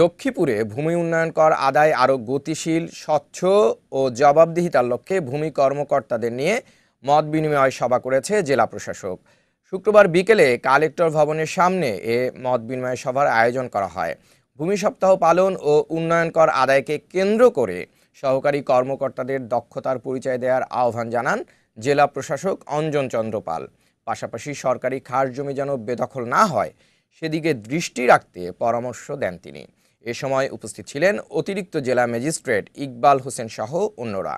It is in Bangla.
লক্ষ্মীপুরে ভূমি উন্নয়ন কর আদায় আরও গতিশীল স্বচ্ছ ও জবাবদিহিতার লক্ষ্যে ভূমি কর্মকর্তাদের নিয়ে মত বিনিময় সভা করেছে জেলা প্রশাসক শুক্রবার বিকেলে কালেক্টর ভবনের সামনে এ মত বিনিময় সভার আয়োজন করা হয় ভূমি সপ্তাহ পালন ও উন্নয়ন কর আদায়কে কেন্দ্র করে সহকারী কর্মকর্তাদের দক্ষতার পরিচয় দেওয়ার আহ্বান জানান জেলা প্রশাসক অঞ্জন চন্দ্র পাল পাশাপাশি সরকারি খাস জমি যেন বেদখল না হয় সেদিকে দৃষ্টি রাখতে পরামর্শ দেন তিনি এ সময় উপস্থিত ছিলেন অতিরিক্ত জেলা ম্যাজিস্ট্রেট ইকবাল হোসেন সহ অন্যরা